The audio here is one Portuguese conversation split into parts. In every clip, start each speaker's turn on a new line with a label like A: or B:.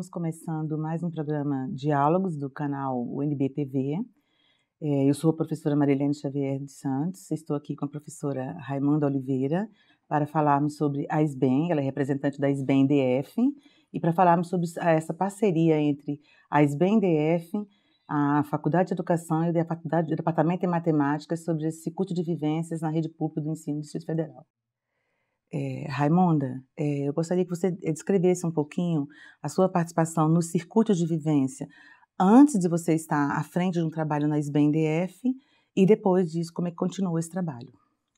A: Estamos começando mais um programa Diálogos do canal UNB TV. É, eu sou a professora Marilene Xavier de Santos, estou aqui com a professora Raimunda Oliveira para falarmos sobre a SBEM, ela é representante da SBEM DF, e para falarmos sobre essa parceria entre a SBEM DF, a Faculdade de Educação e o Departamento de Matemática sobre esse culto de vivências na rede pública do ensino do Distrito Federal. É, Raimonda, é, eu gostaria que você eh, descrevesse um pouquinho a sua participação no circuito de vivência antes de você estar à frente de um trabalho na SBNDF e depois disso, como é que continua esse trabalho?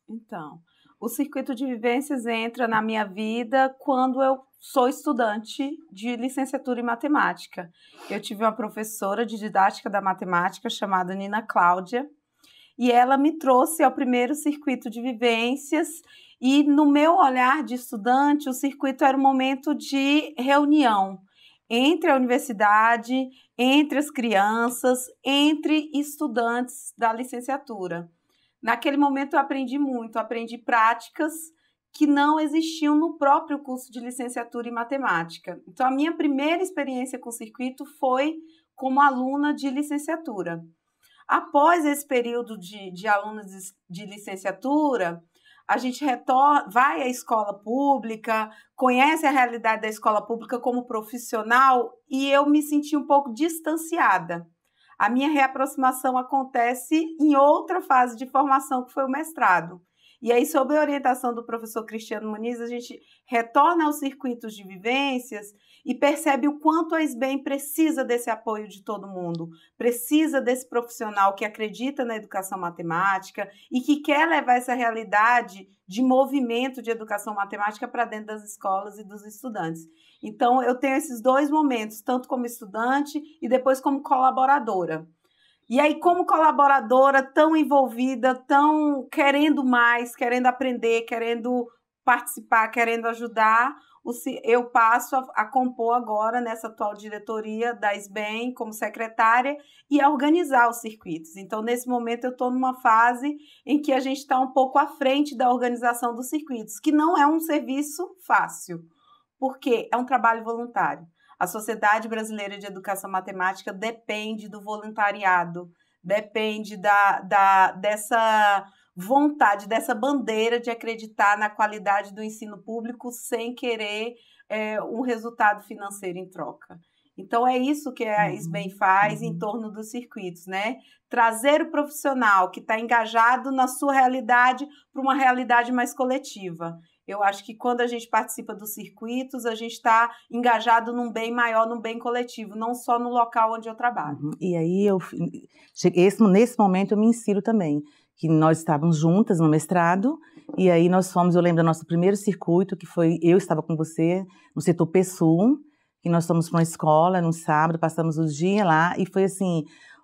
B: Então, o circuito de vivências entra na minha vida quando eu sou estudante de licenciatura em matemática. Eu tive uma professora de didática da matemática chamada Nina Cláudia, e ela me trouxe ao primeiro circuito de vivências e no meu olhar de estudante, o circuito era um momento de reunião entre a universidade, entre as crianças, entre estudantes da licenciatura. Naquele momento eu aprendi muito, aprendi práticas que não existiam no próprio curso de licenciatura em matemática. Então a minha primeira experiência com o circuito foi como aluna de licenciatura. Após esse período de, de alunos de licenciatura, a gente retorna, vai à escola pública, conhece a realidade da escola pública como profissional e eu me senti um pouco distanciada. A minha reaproximação acontece em outra fase de formação, que foi o mestrado. E aí, sob a orientação do professor Cristiano Muniz, a gente retorna aos circuitos de vivências e percebe o quanto a SBEM precisa desse apoio de todo mundo, precisa desse profissional que acredita na educação matemática e que quer levar essa realidade de movimento de educação matemática para dentro das escolas e dos estudantes. Então, eu tenho esses dois momentos, tanto como estudante e depois como colaboradora. E aí, como colaboradora tão envolvida, tão querendo mais, querendo aprender, querendo participar, querendo ajudar, eu passo a, a, compor agora nessa atual diretoria da SBEM como secretária e a organizar os circuitos. Então, nesse momento, eu estou numa fase em que a gente está um pouco à frente da organização dos circuitos, que não é um serviço fácil, porque é um trabalho voluntário. A Sociedade Brasileira de Educação Matemática depende do voluntariado, depende da, da, dessa vontade, dessa bandeira de acreditar na qualidade do ensino público sem querer é, um resultado financeiro em troca. Então é isso que a SBEM uhum. faz em uhum. torno dos circuitos, né? Trazer o profissional que está engajado na sua realidade para uma realidade mais coletiva. Eu acho que quando a gente participa dos circuitos, a gente está engajado num bem maior, num bem coletivo, não só no local onde eu trabalho.
A: Uhum. E aí, eu, esse, nesse momento, eu me insiro também, que nós estávamos juntas no mestrado, e aí nós fomos, eu lembro do nosso primeiro circuito, que foi, eu estava com você, no setor PSUM, que nós fomos para uma escola no sábado, passamos o dia lá, e foi assim,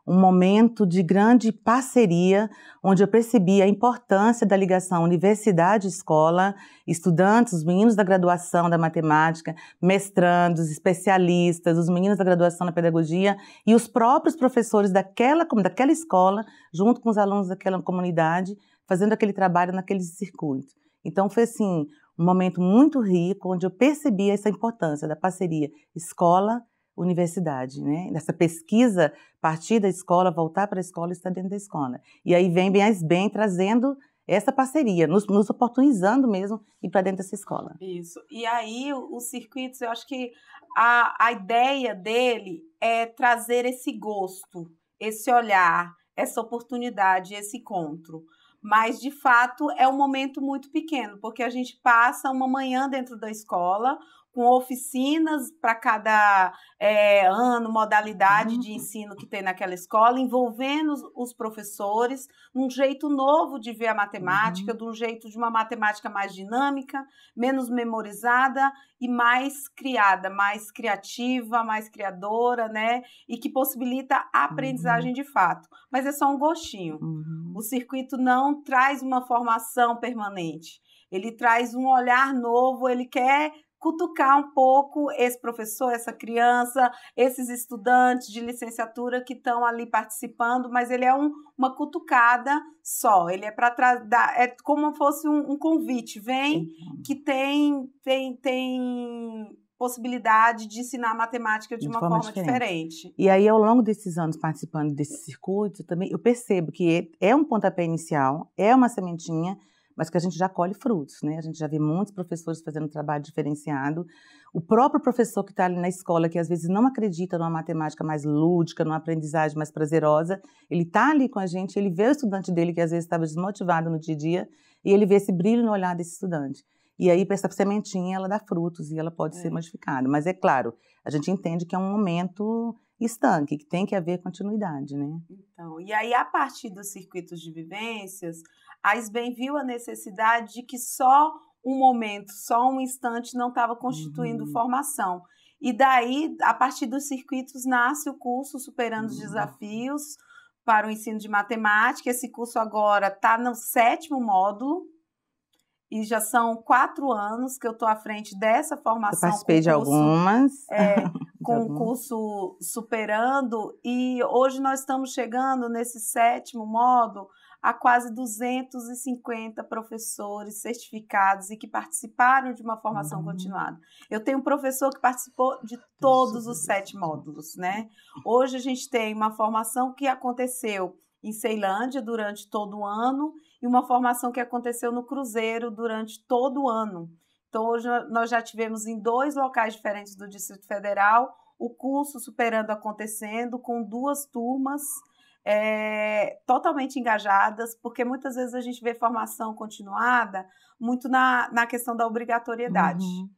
A: um momento de grande parceria, onde eu percebi a importância da ligação universidade-escola, estudantes, os meninos da graduação da matemática, mestrandos, especialistas, os meninos da graduação da pedagogia e os próprios professores daquela, daquela escola, junto com os alunos daquela comunidade, fazendo aquele trabalho naquele circuito. Então foi assim um momento muito rico, onde eu percebi essa importância da parceria escola universidade, né? Nessa pesquisa partir da escola, voltar para a escola, estar dentro da escola. E aí vem bem bem trazendo essa parceria, nos, nos oportunizando mesmo ir para dentro dessa escola. Isso.
B: E aí os circuitos, eu acho que a, a ideia dele é trazer esse gosto, esse olhar, essa oportunidade, esse encontro. Mas de fato é um momento muito pequeno, porque a gente passa uma manhã dentro da escola, com oficinas para cada é, ano, modalidade de uhum. ensino que tem naquela escola, envolvendo os, os professores num jeito novo de ver a matemática, uhum. de um jeito de uma matemática mais dinâmica, menos memorizada e mais criada, mais criativa, mais criadora, né? E que possibilita a uhum. aprendizagem uhum. de fato. Mas é só um gostinho. Uhum. O circuito não traz uma formação permanente. Ele traz um olhar novo, ele quer cutucar um pouco esse professor, essa criança, esses estudantes de licenciatura que estão ali participando, mas ele é um, uma cutucada só, ele é para trazer, é como fosse um, um convite, vem que tem tem tem possibilidade de ensinar matemática de, de uma forma, forma diferente. diferente.
A: E aí, ao longo desses anos participando desse circuito, também eu percebo que é, é um pontapé inicial, é uma sementinha, mas que a gente já colhe frutos, né? A gente já vê muitos professores fazendo trabalho diferenciado. O próprio professor que está ali na escola, que às vezes não acredita numa matemática mais lúdica, numa aprendizagem mais prazerosa, ele está ali com a gente, ele vê o estudante dele que às vezes estava desmotivado no dia a dia e ele vê esse brilho no olhar desse estudante. E aí, essa sementinha, ela dá frutos e ela pode é. ser modificada. Mas é claro, a gente entende que é um momento estanque, que tem que haver continuidade, né?
B: Então, e aí, a partir dos circuitos de vivências, a SBEM viu a necessidade de que só um momento, só um instante não estava constituindo uhum. formação. E daí, a partir dos circuitos, nasce o curso Superando uhum. os Desafios para o Ensino de Matemática. Esse curso agora está no sétimo módulo, e já são quatro anos que eu estou à frente dessa formação. Eu participei curso, de algumas. É, com o curso Superando, e hoje nós estamos chegando nesse sétimo módulo a quase 250 professores certificados e que participaram de uma formação uhum. continuada. Eu tenho um professor que participou de todos os sete módulos, né? Hoje a gente tem uma formação que aconteceu em Ceilândia durante todo o ano e uma formação que aconteceu no Cruzeiro durante todo o ano. Então, hoje nós já tivemos em dois locais diferentes do Distrito Federal o curso Superando Acontecendo, com duas turmas é, totalmente engajadas, porque muitas vezes a gente vê formação continuada muito na, na questão da obrigatoriedade. Uhum.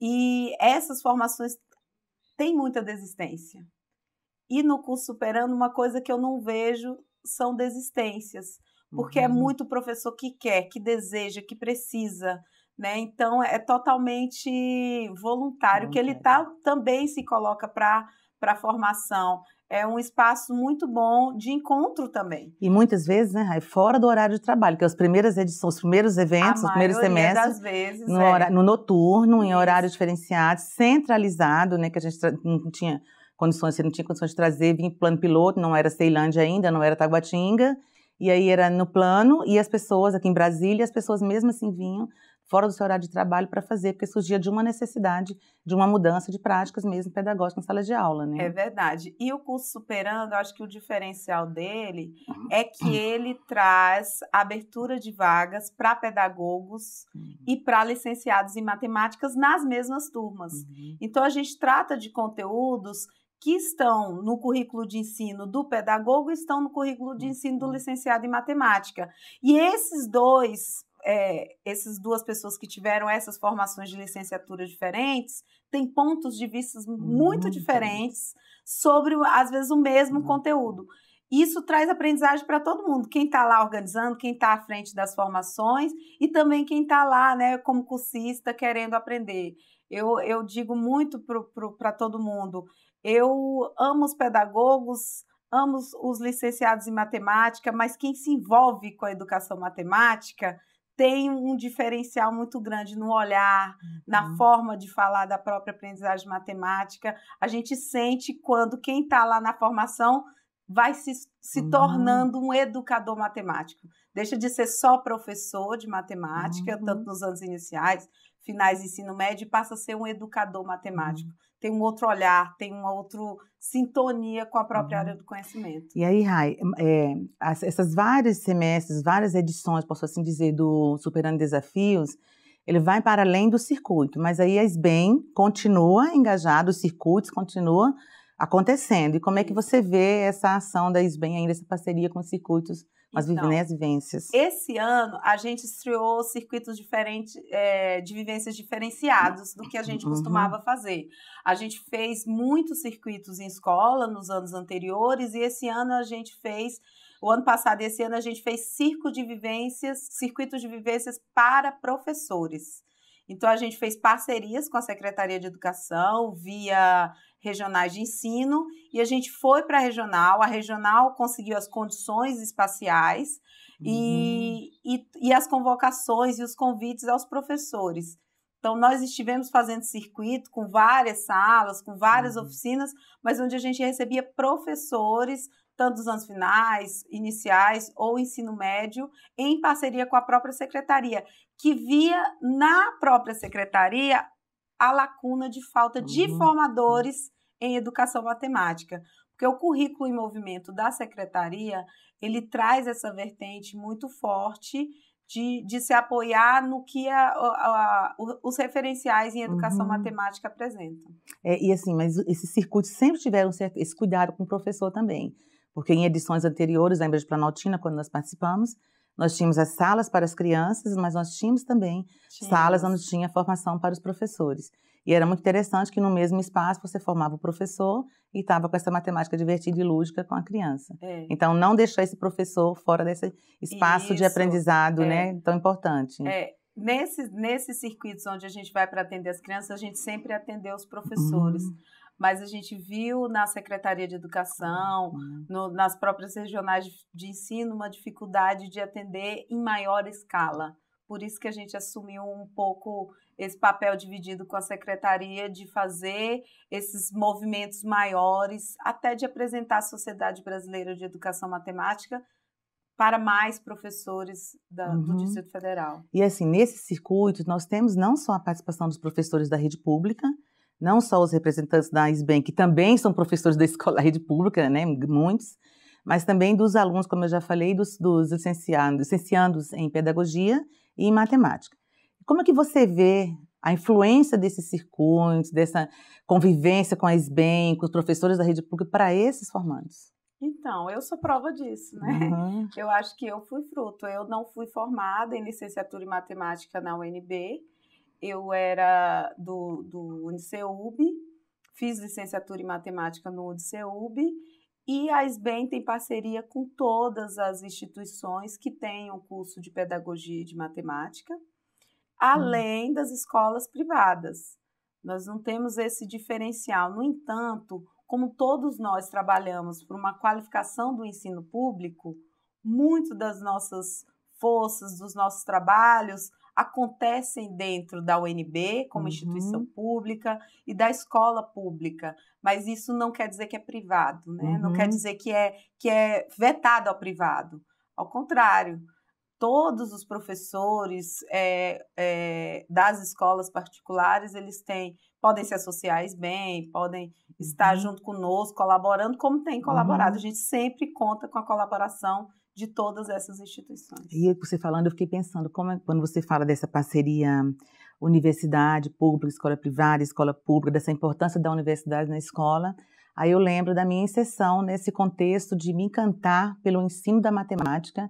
B: E essas formações têm muita desistência. E no curso Superando, uma coisa que eu não vejo são desistências, porque é uhum. é muito professor que quer, que deseja, que precisa. Né? Então é totalmente voluntário, que ele tá, também se coloca para a formação é um espaço muito bom de encontro também.
A: E muitas vezes, né, Rai, fora do horário de trabalho, que é as primeiras edições, os primeiros eventos, os primeiros semestres. Das vezes, no, é. horário, no noturno, Isso. em horário diferenciado, centralizado, né, que a gente não tinha condições, você não tinha condições de trazer, vinha plano piloto, não era Ceilândia ainda, não era Taguatinga, e aí era no plano, e as pessoas aqui em Brasília, as pessoas mesmo assim vinham fora do seu horário de trabalho para fazer, porque surgia de uma necessidade de uma mudança de práticas mesmo pedagógicas na sala de aula, né? É
B: verdade. E o curso Superando, eu acho que o diferencial dele uhum. é que ele traz abertura de vagas para pedagogos uhum. e para licenciados em matemáticas nas mesmas turmas. Uhum. Então a gente trata de conteúdos que estão no currículo de ensino do pedagogo estão no currículo de ensino do uhum. licenciado em matemática. E esses dois é, essas duas pessoas que tiveram essas formações de licenciatura diferentes têm pontos de vista muito, muito diferentes sobre, às vezes, o mesmo uhum. conteúdo. Isso traz aprendizagem para todo mundo, quem está lá organizando, quem está à frente das formações e também quem está lá, né, como cursista, querendo aprender. Eu, eu digo muito para todo mundo, eu amo os pedagogos, amo os licenciados em matemática, mas quem se envolve com a educação matemática tem um diferencial muito grande no olhar, uhum. na forma de falar da própria aprendizagem matemática. A gente sente quando quem está lá na formação vai se, se uhum. tornando um educador matemático. Deixa de ser só professor de matemática, uhum. tanto nos anos iniciais, finais de ensino médio, e passa a ser um educador matemático. Uhum tem um outro olhar, tem uma outra sintonia com a própria uhum. área do conhecimento.
A: E aí, Rai, é, essas várias semestres, várias edições, posso assim dizer, do Superando Desafios, ele vai para além do circuito, mas aí a SBEM continua engajado, os circuitos continuam acontecendo. E como é que você vê essa ação da SBEM ainda, essa parceria com os circuitos as então, né, as vivências.
B: Esse ano a gente estreou circuitos diferentes é, eh, de vivências diferenciados do que a gente uhum. costumava fazer. A gente fez muitos circuitos em escola nos anos anteriores e esse ano a gente fez o ano passado e esse ano a gente fez circo de vivências, circuitos de vivências para professores. Então, a gente fez parcerias com a Secretaria de Educação via regionais de ensino e a gente foi para a regional. A regional conseguiu as condições espaciais uhum. e, e, e as convocações e os convites aos professores. Então, nós estivemos fazendo circuito com várias salas, com várias uhum. oficinas, mas onde a gente recebia professores, tanto dos anos finais, iniciais ou ensino médio, em parceria com a própria secretaria que via na própria secretaria a lacuna de falta de uhum. formadores em educação matemática, porque o currículo em movimento da secretaria ele traz essa vertente muito forte de, de se apoiar no que a, a, a, os referenciais em educação uhum. matemática apresentam.
A: É, e assim, mas esses circuitos sempre tiveram esse cuidado com o professor também, porque em edições anteriores, lembra de Planaltina, quando nós participamos, nós tínhamos as salas para as crianças, mas nós tínhamos também salas onde tinha formação para os professores. E era muito interessante que no mesmo espaço você formava o professor e estava com essa matemática divertida e lúdica com a criança. É. Então, não deixar esse professor fora desse espaço Isso. de aprendizado é. né, tão importante. É.
B: Nesses, nesses circuitos onde a gente vai para atender as crianças, a gente sempre atendeu os professores. Uhum mas a gente viu na Secretaria de Educação, uhum. no, nas próprias regionais de, de ensino, uma dificuldade de atender em maior escala. Por isso que a gente assumiu um pouco esse papel dividido com a secretaria de fazer esses movimentos maiores, até de apresentar a Sociedade Brasileira de Educação Matemática para mais professores da, uhum. do Distrito Federal.
A: E assim, nesse circuito, nós temos não só a participação dos professores da rede pública, não só os representantes da ISBEM, que também são professores da escola rede pública, né, muitos, mas também dos alunos, como eu já falei, dos, dos licenciados, licenciandos em pedagogia e em matemática. Como é que você vê a influência desses circuitos, dessa convivência com a SBEM, com os professores da rede pública para esses formandos?
B: Então, eu sou prova disso, né? Uhum. Eu acho que eu fui fruto. Eu não fui formada em licenciatura em matemática na UNB, eu era do, do UNICEUB, fiz licenciatura em matemática no UNICEUB e a SBEM tem parceria com todas as instituições que têm o um curso de pedagogia de matemática, além das escolas privadas. Nós não temos esse diferencial. No entanto, como todos nós trabalhamos por uma qualificação do ensino público, muito das nossas forças, dos nossos trabalhos, acontecem dentro da UNB, como uhum. instituição pública, e da escola pública. Mas isso não quer dizer que é privado, né? Uhum. Não quer uhum. dizer que é, que é vetado ao privado. Ao contrário, todos os professores é, é, das escolas particulares, eles têm, podem se associar bem, podem estar uhum. junto conosco, colaborando, como tem colaborado. Uhum. A gente sempre conta com a colaboração de todas essas instituições.
A: E você falando, eu fiquei pensando, como é, quando você fala dessa parceria universidade pública, escola privada, escola pública, dessa importância da universidade na escola, aí eu lembro da minha inserção nesse contexto de me encantar pelo ensino da matemática,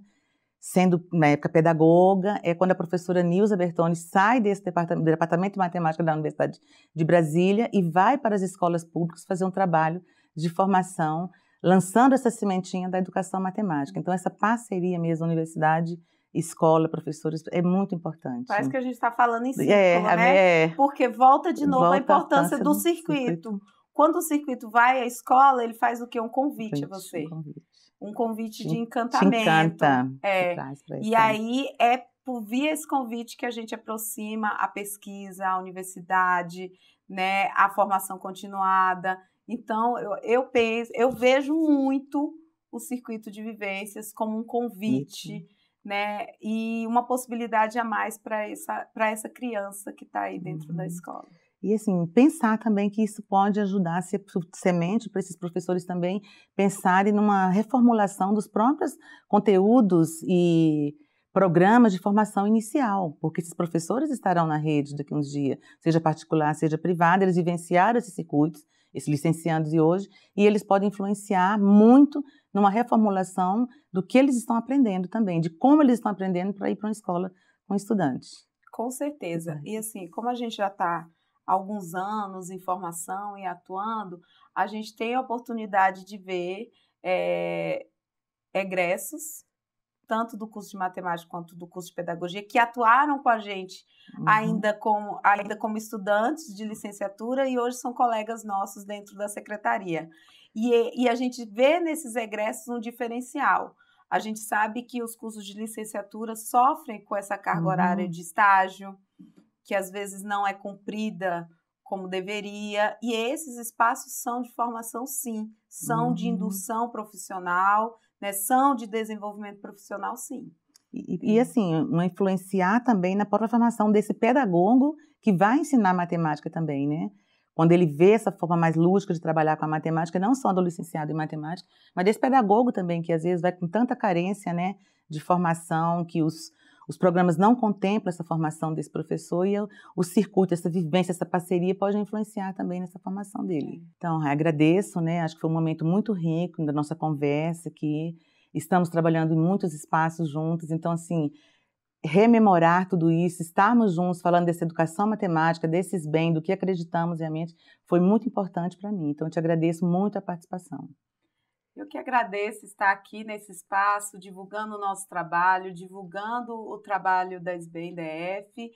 A: sendo na época pedagoga, é quando a professora Nilza Bertoni sai desse departamento, departamento de matemática da Universidade de Brasília e vai para as escolas públicas fazer um trabalho de formação lançando essa sementinha da educação matemática. Então, essa parceria mesmo, universidade escola, professores, é muito importante. Parece
B: que a gente está falando em é, círculo, é, né? É, Porque volta de novo volta a importância a do, do circuito. circuito. Quando o circuito vai à escola, ele faz o quê? Um convite, a você. Um convite, um convite de encantamento. Te encanta. É. E aí é por via esse convite que a gente aproxima a pesquisa, a universidade, né, a formação continuada. Então, eu, eu penso, eu vejo muito o circuito de vivências como um convite, uhum. né? E uma possibilidade a mais para essa, para essa criança que está aí dentro uhum. da escola.
A: E assim, pensar também que isso pode ajudar ser semente para esses professores também pensarem numa reformulação dos próprios conteúdos e programas de formação inicial, porque esses professores estarão na rede daqui a uns dias, seja particular, seja privada, eles vivenciaram esses circuitos esses licenciados de hoje, e eles podem influenciar muito numa reformulação do que eles estão aprendendo também, de como eles estão aprendendo para ir para uma escola com estudantes.
B: Com certeza. E assim, como a gente já está alguns anos em formação e atuando, a gente tem a oportunidade de ver é, egressos tanto do curso de matemática quanto do curso de pedagogia, que atuaram com a gente uhum. ainda, como, ainda como estudantes de licenciatura e hoje são colegas nossos dentro da secretaria. E, e a gente vê nesses egressos um diferencial. A gente sabe que os cursos de licenciatura sofrem com essa carga uhum. horária de estágio, que às vezes não é cumprida como deveria, e esses espaços são de formação, sim, são uhum. de indução profissional, né, são de desenvolvimento profissional, sim.
A: E, e, assim, influenciar também na própria formação desse pedagogo que vai ensinar matemática também, né? Quando ele vê essa forma mais lúdica de trabalhar com a matemática, não só do licenciado em matemática, mas desse pedagogo também, que às vezes vai com tanta carência, né, de formação, que os, os programas não contemplam essa formação desse professor e o circuito, essa vivência, essa parceria pode influenciar também nessa formação dele. É. Então, agradeço, né? Acho que foi um momento muito rico da nossa conversa aqui. Estamos trabalhando em muitos espaços juntos, então assim, rememorar tudo isso, estarmos juntos falando dessa educação matemática, desses bens, do que acreditamos realmente, foi muito importante para mim. Então, eu te agradeço muito a participação.
B: Eu que agradeço estar aqui nesse espaço, divulgando o nosso trabalho, divulgando o trabalho da SBNDF.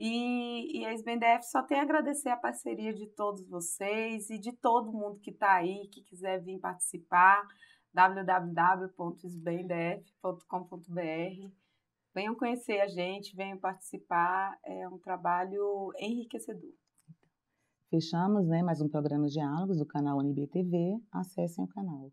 B: E, e a SBNDF só tem a agradecer a parceria de todos vocês e de todo mundo que está aí, que quiser vir participar, www.sbndf.com.br. Venham conhecer a gente, venham participar, é um trabalho enriquecedor.
A: Fechamos né, mais um programa de Diálogos do canal NBTV. Acessem o canal.